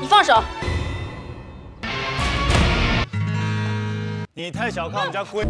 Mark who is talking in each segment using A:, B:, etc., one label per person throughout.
A: 你放手！你太小看我们家龟。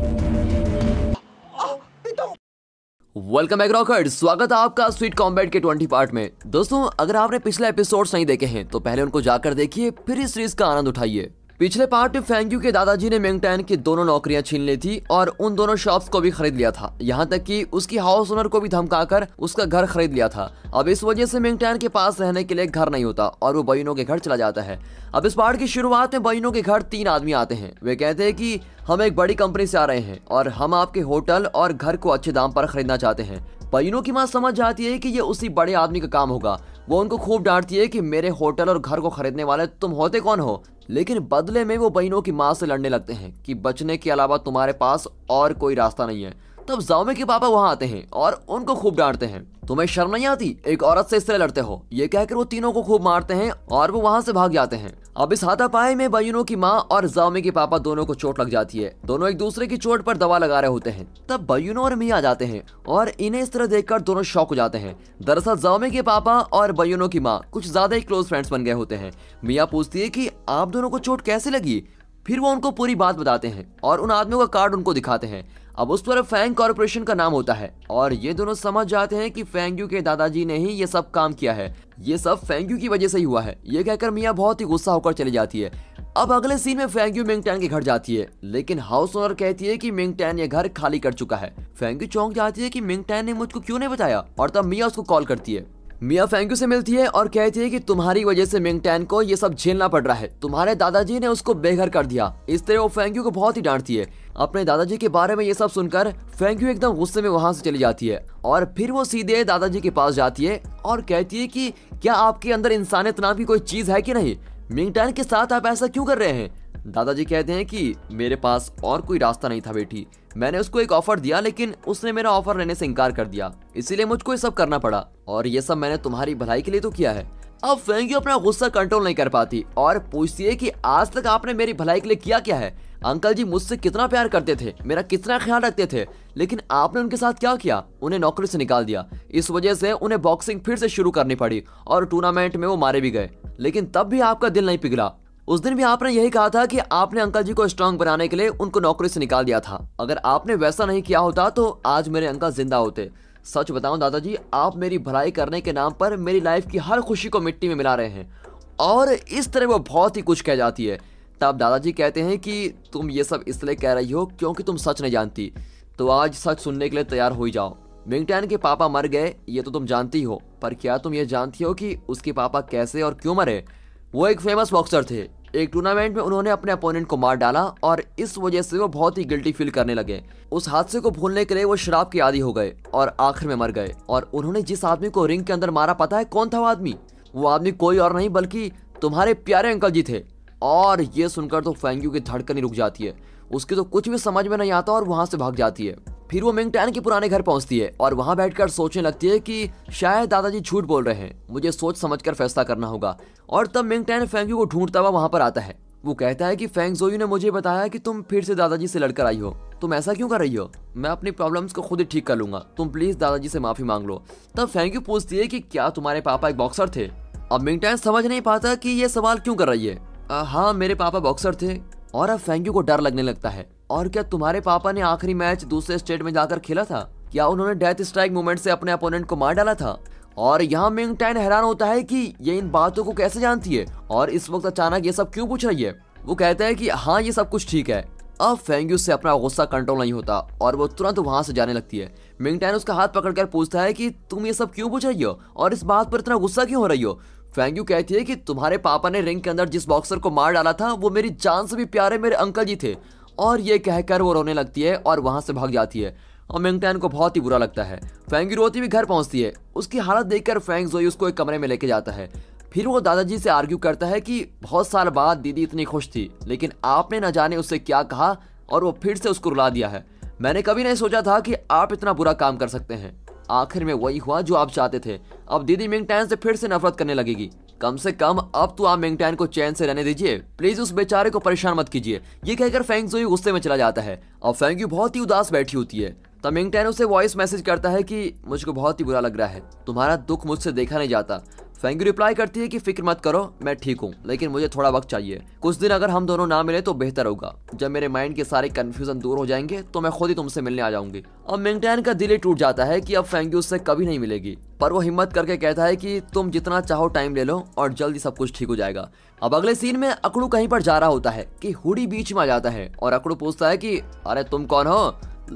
A: welcome back रॉकर्ड स्वागत है आपका स्वीट कॉम्बैट के 20 पार्ट में दोस्तों अगर आपने पिछले एपिसोड्स नहीं देखे हैं तो पहले उनको जाकर देखिए फिर इस सीरीज का आनंद उठाइए पिछले पार्ट में फैंग के दादाजी ने मेंगटैन की दोनों नौकरियां छीन ली थी और उन दोनों शॉप्स को भी खरीद लिया था यहाँ तक कि उसकी हाउस ओनर को भी धमकाकर उसका घर खरीद लिया था अब इस वजह से मेंगटैन के पास रहने के लिए घर नहीं होता और वो बहनों के घर चला जाता है अब इस पार्ट की शुरुआत में बहिनों के घर तीन आदमी आते हैं वे कहते हैं कि हम एक बड़ी कंपनी से आ रहे हैं और हम आपके होटल और घर को अच्छे दाम पर खरीदना चाहते हैं पयनों की माँ समझ जाती है कि ये उसी बड़े आदमी का काम होगा वो उनको खूब डांटती है कि मेरे होटल और घर को खरीदने वाले तुम होते कौन हो लेकिन बदले में वो बहनों की माँ से लड़ने लगते हैं कि बचने के अलावा तुम्हारे पास और कोई रास्ता नहीं है तब जाओमे के पापा वहाँ आते हैं और उनको खूब डांटते हैं तुम्हें शर्म नहीं आती एक औरत से इससे लड़ते हो ये कहकर वो तीनों को खूब मारते हैं और वो वहाँ से भाग जाते हैं अब इस हाथापाई में बयूनो की माँ और जाओमी के पापा दोनों को चोट लग जाती है दोनों एक दूसरे की चोट पर दवा लगा रहे होते हैं तब बयूनो और मिया आ जाते हैं और इन्हें इस तरह देखकर दोनों शौक हो जाते हैं दरअसल जाओमी के पापा और बयूनो की माँ कुछ ज्यादा ही क्लोज फ्रेंड्स बन गए होते हैं मिया पूछती है की आप दोनों को चोट कैसे लगी फिर वो उनको पूरी बात बताते हैं और उन आदमियों का कार्ड उनको दिखाते हैं अब उस पर फैंग कॉरपोरेशन का नाम होता है और ये दोनों समझ जाते हैं कि फैंगयू के दादाजी ने ही ये सब काम किया है ये सब फेंग्यू की वजह से ही हुआ है ये कहकर मियाँ बहुत ही गुस्सा होकर चली जाती है अब अगले सीन में फैंग्यू मेंगटैन के घर जाती है लेकिन हाउस ओनर कहती है कि मिंगटैन ये घर खाली कर चुका है फैंग्यू चौंक जाती है कि मेंगटैन ने मुझको क्यों नहीं बताया और तब मिया उसको कॉल करती है मिया फैंग्यू से मिलती है और कहती है कि तुम्हारी वजह से मेंगटैन को ये सब झेलना पड़ रहा है तुम्हारे दादाजी ने उसको बेघर कर दिया इस तरह वो फैंग्यू को बहुत ही डांटती है अपने दादाजी के बारे में ये सब सुनकर यू एकदम गुस्से में वहां से चली जाती है और फिर वो सीधे दादाजी के पास जाती है और कहती है कि क्या आपके अंदर इंसानियत नाम की कोई चीज है कि नहीं मिंगटैन के साथ आप ऐसा क्यों कर रहे हैं दादाजी कहते हैं कि मेरे पास और कोई रास्ता नहीं था बेटी मैंने उसको एक ऑफर दिया लेकिन उसने मेरा ऑफर लेने से इनकार कर दिया इसीलिए मुझको ये सब करना पड़ा और ये सब मैंने तुम्हारी भलाई के लिए तो किया है अब फेंगी अपना गुस्सा कंट्रोल नहीं कर पाती और पूछती है कि आज तक आपने मेरी भलाई के लिए किया क्या है अंकल जी मुझसे कितना प्यार करते थे मेरा कितना ख्याल रखते थे लेकिन आपने उनके साथ क्या किया उन्हें नौकरी से निकाल दिया इस वजह से उन्हें बॉक्सिंग फिर से शुरू करनी पड़ी और टूर्नामेंट में वो मारे भी गए लेकिन तब भी आपका दिल नहीं पिघला उस दिन भी आपने यही कहा था कि आपने अंकल जी को स्ट्रांग बनाने के लिए उनको नौकरी से निकाल दिया था अगर आपने वैसा नहीं किया होता तो आज मेरे अंकल जिंदा होते सच बताऊं दादाजी आप मेरी भलाई करने के नाम पर मेरी लाइफ की हर खुशी को मिट्टी में मिला रहे हैं और इस तरह वो बहुत ही कुछ कह जाती है तब दादाजी कहते हैं कि तुम ये सब इसलिए कह रही हो क्योंकि तुम सच नहीं जानती तो आज सच सुनने के लिए तैयार हो ही जाओ विंगटैन के पापा मर गए ये तो तुम जानती हो पर क्या तुम ये जानती हो कि उसके पापा कैसे और क्यों मरे वो एक फेमस बॉक्सर थे एक टूर्नामेंट में उन्होंने अपने अपोनेंट को मार डाला और इस वजह से वो बहुत ही गिल्टी फील करने लगे उस हादसे को भूलने के लिए वो शराब के आदि हो गए और आखिर में मर गए और उन्होंने जिस आदमी को रिंग के अंदर मारा पता है कौन था वो आदमी वो आदमी कोई और नहीं बल्कि तुम्हारे प्यारे अंकल जी थे और ये सुनकर तो फैंग्यू की धड़कन ही रुक जाती है उसकी तो कुछ भी समझ में नहीं आता और वहाँ से भाग जाती है फिर वो मिंगटैन के पुराने घर पहुंचती है और वहां बैठकर सोचने लगती है कि शायद दादाजी झूठ बोल रहे हैं मुझे सोच समझ कर फैसला करना होगा और तब मिंगटैन फैंगयू को ढूंढता हुआ वहां पर आता है वो कहता है कि फैंग जोयू ने मुझे बताया कि तुम फिर से दादाजी से लड़कर आई हो तुम ऐसा क्यों कर रही हो मैं अपनी प्रॉब्लम्स को खुद ही ठीक कर लूंगा तुम प्लीज दादाजी से माफी मांग लो तब फैंक्यू पूछती है कि क्या तुम्हारे पापा एक बॉक्सर थे अब मिंगटैन समझ नहीं पाता कि ये सवाल क्यों कर रही है हाँ मेरे पापा बॉक्सर थे और अब यू को डर लगने लगता है और क्या तुम्हारे पापा ने आखिरी मैच दूसरे स्टेट में जाकर खेला था क्या उन्होंने डेथ स्ट्राइक मूवमेंट से अपने अपोनेंट को मार डाला था और यहाँ मिंग टैन हैरान होता है कि ये इन बातों को कैसे जानती है और इस वक्त अचानक ये सब क्यों पूछ रही है वो कहता है कि हाँ ये सब कुछ ठीक है अब फेंग्यू से अपना गुस्सा कंट्रोल नहीं होता और वो तुरंत वहां से जाने लगती है मिंग टैन उसका हाथ पकड़कर पूछता है कि तुम ये सब क्यों पूछ रही हो और इस बात पर इतना गुस्सा क्यों हो रही हो फेंग्यू कहती है कि तुम्हारे पापा ने रिंग के अंदर जिस बॉक्सर को मार डाला था वो मेरी जान से भी प्यारे मेरे अंकल जी थे और ये कहकर वो रोने लगती है और वहाँ से भाग जाती है और मिंगटैन को बहुत ही बुरा लगता है फैंगी रोती भी घर पहुँचती है उसकी हालत देखकर फैंग जोई उसको एक कमरे में लेके जाता है फिर वो दादाजी से आर्ग्यू करता है कि बहुत साल बाद दीदी इतनी खुश थी लेकिन आपने न जाने उससे क्या कहा और वो फिर से उसको रुला दिया है मैंने कभी नहीं सोचा था कि आप इतना बुरा काम कर सकते हैं आखिर में वही हुआ जो आप चाहते थे अब दीदी मिंगटैन से फिर से नफरत करने लगेगी कम से कम अब तो आप मेंगटैन को चैन से रहने दीजिए प्लीज उस बेचारे को परेशान मत कीजिए ये कहकर फेंग जो गुस्से में चला जाता है और फेंग यू बहुत ही उदास बैठी होती है तब मिंगटैन उसे वॉइस मैसेज करता है कि मुझको बहुत ही बुरा लग रहा है तुम्हारा दुख मुझसे देखा नहीं जाता फेंगू रिप्लाई करती है कि फिक्र मत करो मैं ठीक हूँ लेकिन मुझे थोड़ा वक्त चाहिए कुछ दिन अगर हम दोनों ना मिले तो बेहतर होगा जब मेरे माइंड के सारे कन्फ्यूजन दूर हो जाएंगे तो मैं खुद ही तुमसे मिलने आ जाऊंगी अब मिंगटैन का दिल ही टूट जाता है कि अब फेंगू उससे कभी नहीं मिलेगी पर वो हिम्मत करके कहता है कि तुम जितना चाहो टाइम ले लो और जल्दी सब कुछ ठीक हो जाएगा अब अगले सीन में अकड़ू कहीं पर जा रहा होता है कि हुडी बीच में आ जाता है और अकड़ू पूछता है कि अरे तुम कौन हो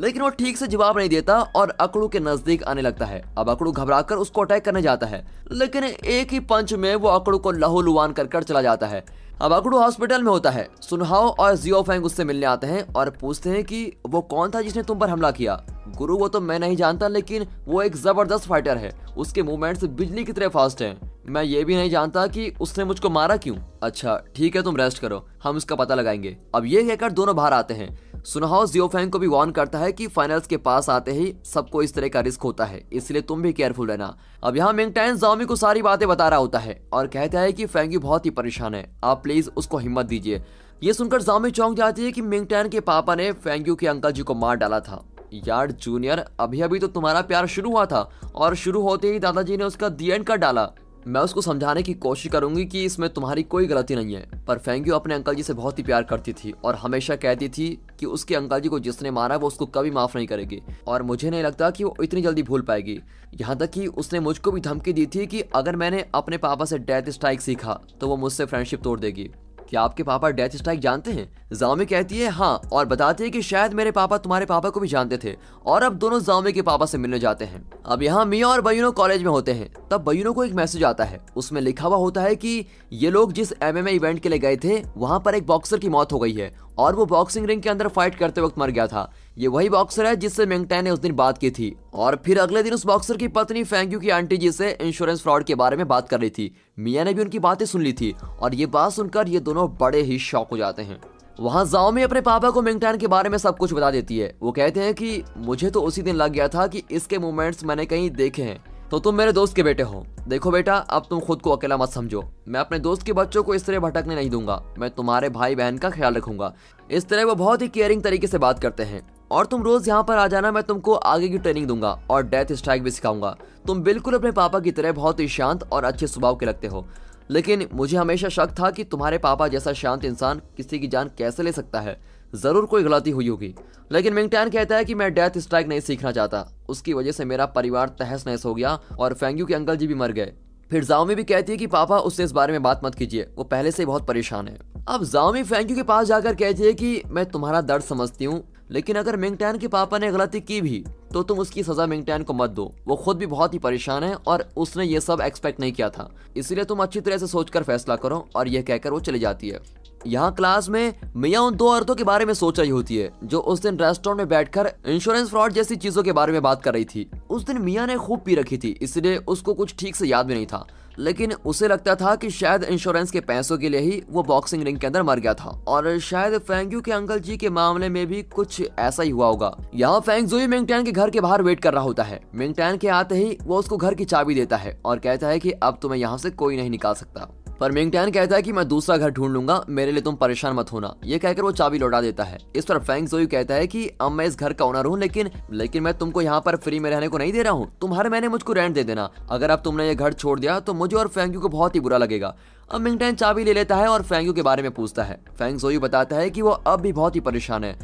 A: लेकिन वो ठीक से जवाब नहीं देता और अकड़ू के नजदीक आने लगता है अब अकड़ू घबराकर उसको अटैक करने जाता है लेकिन एक ही पंच में वो अकड़ू को लहूलुहान कर कर चला जाता है अब अकड़ू हॉस्पिटल में होता है सुनहाओ और जियो फैंग उससे मिलने आते हैं और पूछते हैं कि वो कौन था जिसने तुम पर हमला किया गुरु वो तो मैं नहीं जानता लेकिन वो एक जबरदस्त फाइटर है उसके मूवमेंट्स बिजली की तरह फास्ट हैं मैं ये भी नहीं जानता कि उसने मुझको मारा क्यों अच्छा ठीक है तुम रेस्ट करो हम इसका पता लगाएंगे अब ये कहकर दोनों बाहर आते हैं जियो फैंग को भी वार्न करता है कि फाइनल्स के पास आते ही सबको इस तरह का रिस्क होता है इसलिए तुम भी केयरफुल रहना अब यहाँ मिंगटैन जाओमी को सारी बातें बता रहा होता है और कहता है कि फैंगी बहुत ही परेशान है आप प्लीज उसको हिम्मत दीजिए ये सुनकर जामी चौंक जाती है कि मिंगटैन के पापा ने फैंग्यू के अंकल जी को मार डाला था यार जूनियर अभी अभी तो तुम्हारा प्यार शुरू हुआ था और शुरू होते ही दादाजी ने उसका दी एंड कर डाला मैं उसको समझाने की कोशिश करूंगी कि इसमें तुम्हारी कोई गलती नहीं है पर फैंग्यू अपने अंकल जी से बहुत ही प्यार करती थी और हमेशा कहती थी कि उसके अंकल जी को जिसने मारा वो उसको कभी माफ़ नहीं करेगी और मुझे नहीं लगता कि वो इतनी जल्दी भूल पाएगी यहाँ तक कि उसने मुझको भी धमकी दी थी कि अगर मैंने अपने पापा से डेथ स्ट्राइक सीखा तो वो मुझसे फ्रेंडशिप तोड़ देगी क्या आपके पापा डेथ स्ट्राइक जानते हैं जामी कहती है हाँ और बताती है कि शायद मेरे पापा तुम्हारे पापा को भी जानते थे और अब दोनों जामी के पापा से मिलने जाते हैं अब यहाँ मिया और बयूनो कॉलेज में होते हैं तब बयूनो को एक मैसेज आता है उसमें लिखा हुआ होता है कि ये लोग जिस एमएमए इवेंट के लिए गए थे वहाँ पर एक बॉक्सर की मौत हो गई है और वो बॉक्सिंग रिंग के अंदर फाइट करते वक्त मर गया था ये वही बॉक्सर है जिससे मेंगटै ने उस दिन बात की थी और फिर अगले दिन उस बॉक्सर की पत्नी फैंग्यू की आंटी जी से इंश्योरेंस फ्रॉड के बारे में बात कर रही थी मियाँ ने भी उनकी बातें सुन ली थी और ये बात सुनकर ये दोनों बड़े ही शौक हो जाते हैं वहाँ में अपने पापा को मिंगटैन के बारे में सब कुछ बता देती है वो कहते हैं कि मुझे तो उसी दिन लग गया था कि इसके मूवमेंट्स मैंने कहीं देखे हैं तो तुम मेरे दोस्त के बेटे हो देखो बेटा अब तुम खुद को अकेला मत समझो मैं अपने दोस्त के बच्चों को इस तरह भटकने नहीं दूंगा मैं तुम्हारे भाई बहन का ख्याल रखूंगा इस तरह वो बहुत ही केयरिंग तरीके से बात करते हैं और तुम रोज यहाँ पर आ जाना मैं तुमको आगे की ट्रेनिंग दूंगा और डेथ स्ट्राइक भी सिखाऊंगा तुम बिल्कुल अपने पापा की तरह बहुत ही शांत और अच्छे स्वभाव के लगते हो लेकिन मुझे हमेशा शक था कि तुम्हारे पापा जैसा शांत इंसान किसी की जान कैसे ले सकता है ज़रूर कोई गलती हुई होगी लेकिन मिंगटैन कहता है कि मैं डेथ स्ट्राइक नहीं सीखना चाहता उसकी वजह से मेरा परिवार तहस नहस हो गया और फेंग्यू के अंकल जी भी मर गए फिर जाओमी भी कहती है कि पापा उससे इस बारे में बात मत कीजिए वो पहले से ही बहुत परेशान है अब जाओमी फेंग्यू के पास जाकर कहती है कि मैं तुम्हारा दर्द समझती हूँ लेकिन अगर मिंगटैन के पापा ने गलती की भी तो तुम उसकी सज़ा मिंगटैन को मत दो वो खुद भी बहुत ही परेशान है और उसने ये सब एक्सपेक्ट नहीं किया था इसीलिए तुम अच्छी तरह से सोचकर फैसला करो और यह कहकर वो चली जाती है यहाँ क्लास में मिया उन दो औरतों के बारे में सोच रही होती है जो उस दिन रेस्टोरेंट में बैठकर इंश्योरेंस फ्रॉड जैसी चीजों के बारे में बात कर रही थी उस दिन मिया ने खूब पी रखी थी इसलिए उसको कुछ ठीक से याद भी नहीं था लेकिन उसे लगता था कि शायद इंश्योरेंस के पैसों के लिए ही वो बॉक्सिंग रिंग के अंदर मर गया था और शायद फेंग्यू के अंकल जी के मामले में भी कुछ ऐसा ही हुआ होगा यहाँ जो मिंगटैन के घर के बाहर वेट कर रहा होता है मिंगटैन के आते ही वो उसको घर की चाबी देता है और कहता है की अब तुम्हें यहाँ से कोई नहीं निकाल सकता पर मिंगटैन कहता है कि मैं दूसरा घर ढूंढ लूंगा मेरे लिए तुम परेशान मत होना ये कहकर वो चाबी लौटा देता है इस पर फैंग जोई कहता है कि अब मैं इस घर का ओनर हूँ लेकिन लेकिन मैं तुमको यहाँ पर फ्री में रहने को नहीं दे रहा हूँ तुम हर महीने मुझको रेंट दे देना अगर अब तुमने ये घर छोड़ दिया तो मुझे और फैंग को बहुत ही बुरा लगेगा अब मिंगटैन चाबी ले लेता है और फैंग के बारे में पूछता है फैंग जोई बताता है की वो अब भी बहुत ही परेशान है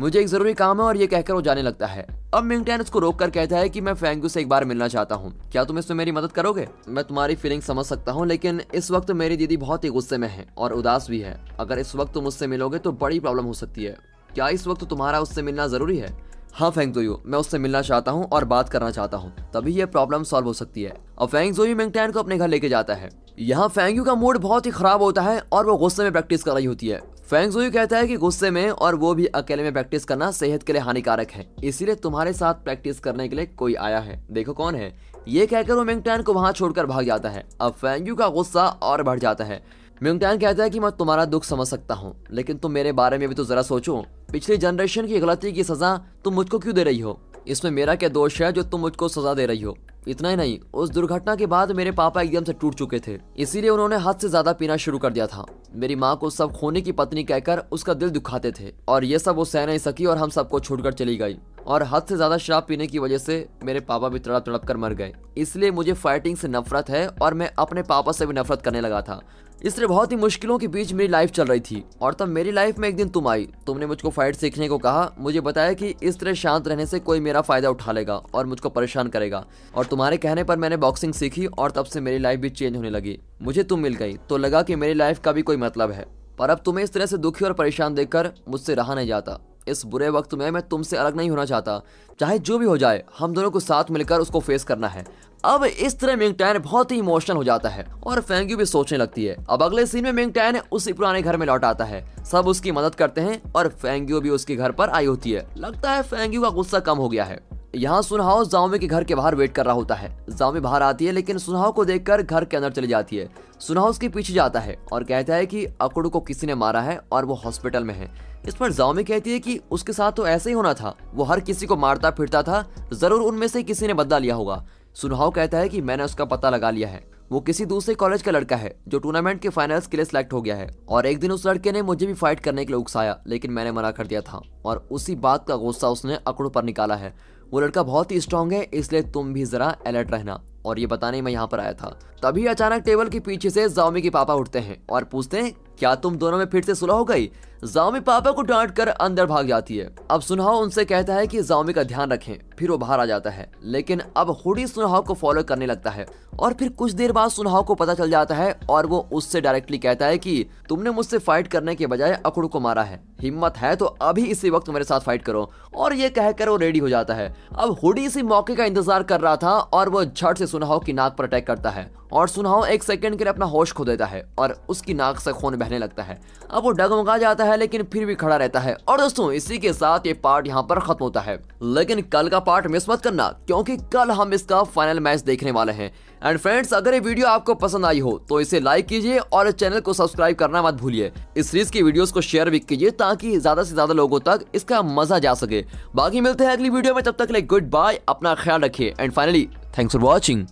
A: मुझे एक जरूरी काम है और ये कहकर वो जाने लगता है अब मिंगटेन उसको रोक कर कहता है कि मैं फेंगू से एक बार मिलना चाहता हूँ क्या तुम इसमें मेरी मदद करोगे मैं तुम्हारी फीलिंग समझ सकता हूँ लेकिन इस वक्त मेरी दीदी बहुत ही गुस्से में है और उदास भी है अगर इस वक्त तुम उससे मिलोगे तो बड़ी प्रॉब्लम हो सकती है क्या इस वक्त तुम्हारा उससे मिलना जरूरी है हाँ जोयू मैं उससे मिलना चाहता हूँ और बात करना चाहता हूँ तभी यह प्रॉब्लम सॉल्व हो सकती है और जोयू मेंगटैन को अपने घर लेके जाता है यहाँ फेंगयू का मूड बहुत ही खराब होता है और वो गुस्से में प्रैक्टिस कर रही होती है जोयू कहता है कि गुस्से में और वो भी अकेले में प्रैक्टिस करना सेहत के लिए हानिकारक है इसीलिए तुम्हारे साथ प्रैक्टिस करने के लिए कोई आया है देखो कौन है ये कहकर वो मैंगटैन को वहाँ छोड़कर भाग जाता है अब फेंगयू का गुस्सा और बढ़ जाता है मैंगटैन कहता है कि मैं तुम्हारा दुख समझ सकता हूँ लेकिन तुम मेरे बारे में भी तो जरा सोचो पिछली जनरेशन की गलती की सज़ा तुम मुझको क्यों दे रही हो इसमें मेरा क्या दोष है जो तुम मुझको सज़ा दे रही हो इतना ही नहीं उस दुर्घटना के बाद मेरे पापा एकदम से टूट चुके थे इसीलिए उन्होंने हद से ज्यादा पीना शुरू कर दिया था मेरी माँ को सब खोने की पत्नी कहकर उसका दिल दुखाते थे और ये सब वो सह नहीं सकी और हम सबको छोड़कर चली गई और हद से ज्यादा शराब पीने की वजह से मेरे पापा भी तड़प तड़प कर मर गए इसलिए मुझे फाइटिंग से नफरत है और मैं अपने पापा से भी नफरत करने लगा था इसलिए बहुत ही मुश्किलों के बीच मेरी लाइफ चल रही थी और तब मेरी लाइफ में एक दिन तुम आई तुमने मुझको फाइट सीखने को कहा मुझे बताया कि इस तरह शांत रहने से कोई मेरा फायदा उठा लेगा और मुझको परेशान करेगा और तुम्हारे कहने पर मैंने बॉक्सिंग सीखी और तब से मेरी लाइफ भी चेंज होने लगी मुझे तुम मिल गई तो लगा कि मेरी लाइफ का भी कोई मतलब है पर अब तुम्हें इस तरह से दुखी और परेशान देखकर मुझसे रहा नहीं जाता इस बुरे वक्त में मैं तुमसे अलग नहीं होना चाहता चाहे जो भी हो जाए हम दोनों को साथ मिलकर उसको फेस करना है अब इस तरह मिंगटैन बहुत ही इमोशनल हो जाता है और फैंग्यू भी सोचने लगती है अब अगले सीन में मिंगटैन उसी पुराने घर में लौट आता है सब उसकी मदद करते हैं और फैंग्यू भी उसके घर पर आई होती है लगता है फैंग्यू का गुस्सा कम हो गया है यहाँ सुनहाओ जावे के घर के बाहर वेट कर रहा होता है जावे बाहर आती है लेकिन सुनहाओ को देखकर घर के अंदर चली जाती है सुनहाओ उसके पीछे जाता है और कहता है कि अकड़ू को किसी ने मारा है और वो हॉस्पिटल में है इस पर जाओमे कहती है कि उसके साथ तो ऐसे ही होना था वो हर किसी को मारता फिरता था जरूर उनमें से किसी ने बदला लिया होगा सुनहाओ कहता है कि मैंने उसका पता लगा लिया है वो किसी दूसरे कॉलेज का लड़का है जो टूर्नामेंट के फाइनल्स के लिए सिलेक्ट हो गया है और एक दिन उस लड़के ने मुझे भी फाइट करने के लिए उकसाया लेकिन मैंने मना कर दिया था और उसी बात का गुस्सा उसने अकड़ू पर निकाला है वो लड़का बहुत ही स्ट्रांग है इसलिए तुम भी जरा अलर्ट रहना और ये बताने मैं यहाँ पर आया था तभी अचानक टेबल के पीछे से जाओमी के पापा उठते हैं और पूछते हैं क्या तुम दोनों में फिर से सुलह हो गई जाओमी पापा को डांट कर अंदर भाग जाती है अब सुनहा उनसे कहता है कि जाओमी का ध्यान रखें फिर वो बाहर आ जाता है लेकिन अब हुडी सुनहा को फॉलो करने लगता है और फिर कुछ देर बाद सुनहा को पता चल जाता है और वो उससे डायरेक्टली कहता है कि तुमने मुझसे फाइट करने के बजाय अकड़ू को मारा है हिम्मत है तो अभी इसी वक्त मेरे साथ फाइट करो और ये कहकर वो रेडी हो जाता है अब हुडी इसी मौके का इंतजार कर रहा था और वो झट से सुनहाओ की नाक पर अटैक करता है और सुनाओ एक सेकंड के लिए अपना होश खो देता है और उसकी नाक से खून बहने लगता है अब वो डगमगा जाता है लेकिन फिर भी खड़ा रहता है और दोस्तों इसी के साथ ये पार्ट यहाँ पर खत्म होता है लेकिन कल का पार्ट मिस मत करना क्योंकि कल हम इसका फाइनल मैच देखने वाले हैं एंड फ्रेंड्स अगर ये वीडियो आपको पसंद आई हो तो इसे लाइक कीजिए और चैनल को सब्सक्राइब करना मत भूलिए इस सीरीज की वीडियोस को शेयर भी कीजिए ताकि ज्यादा से ज्यादा लोगों तक इसका मजा जा सके बाकी मिलते हैं अगली वीडियो में तब तक ले गुड बाय अपना ख्याल रखिए and finally thanks for watching